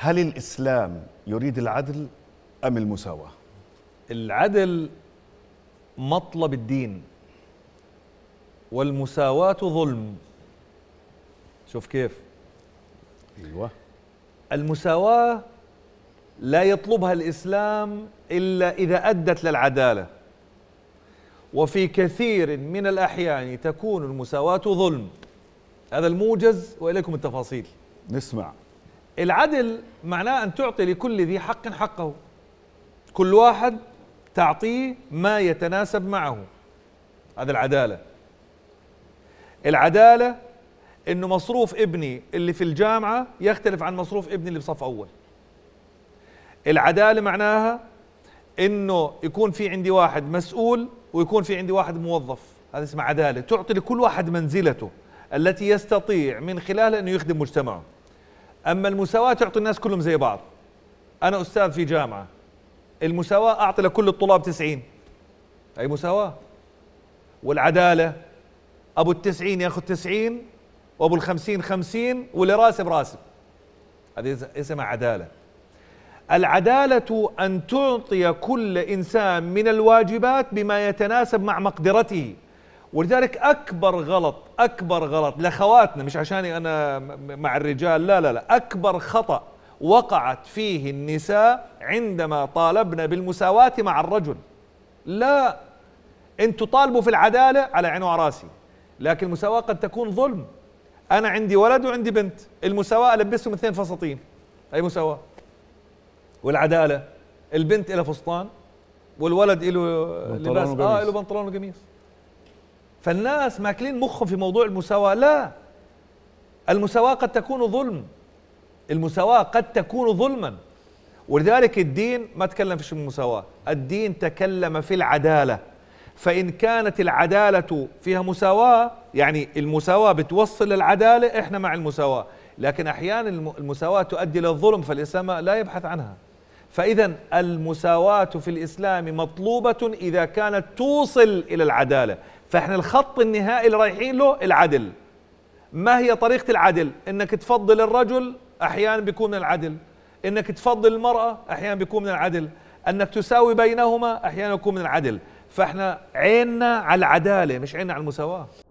هل الإسلام يريد العدل أم المساواة؟ العدل مطلب الدين والمساواة ظلم شوف كيف ايوه المساواة لا يطلبها الإسلام إلا إذا أدت للعدالة وفي كثير من الأحيان تكون المساواة ظلم هذا الموجز وإليكم التفاصيل نسمع العدل معناه أن تعطي لكل ذي حق حقه كل واحد تعطيه ما يتناسب معه هذا العدالة العدالة انه مصروف ابني اللي في الجامعة يختلف عن مصروف ابني اللي بصف اول العدالة معناها انه يكون في عندي واحد مسؤول ويكون في عندي واحد موظف هذا اسمه عدالة تعطي لكل واحد منزلته التي يستطيع من خلالها انه يخدم مجتمعه اما المساواه تعطي الناس كلهم زي بعض انا استاذ في جامعه المساواه اعطي لكل الطلاب 90 اي مساواه والعداله ابو التسعين ياخذ 90 وابو الخمسين خمسين واللي راسب راسب هذه اسمها عداله العداله ان تعطي كل انسان من الواجبات بما يتناسب مع مقدرته ولذلك اكبر غلط اكبر غلط لاخواتنا مش عشاني انا مع الرجال لا لا لا اكبر خطا وقعت فيه النساء عندما طالبنا بالمساواه مع الرجل لا انتم طالبوا في العداله على عيني وراسي لكن المساواه قد تكون ظلم انا عندي ولد وعندي بنت المساواه البسهم اثنين فساتين اي مساواه والعداله البنت لها فستان والولد له لباس اه له بنطلون وقميص فالناس ماكلين مخهم في موضوع المساواة لا المساواة قد تكون ظلم المساواة قد تكون ظلما ولذلك الدين ما تكلم في المساواة الدين تكلم في العدالة فإن كانت العدالة فيها مساواة يعني المساواة بتوصل للعدالة إحنا مع المساواة لكن أحيانا المساواة تؤدي للظلم فالإسلام لا يبحث عنها فإذا المساواة في الإسلام مطلوبة إذا كانت توصل إلى العدالة فاحنا الخط النهائي اللي رايحين له العدل ما هي طريقة العدل انك تفضل الرجل احيانا بيكون من العدل انك تفضل المرأة احيانا بيكون من العدل انك تساوي بينهما احيانا يكون من العدل فاحنا عيننا على العدالة مش عيننا على المساواة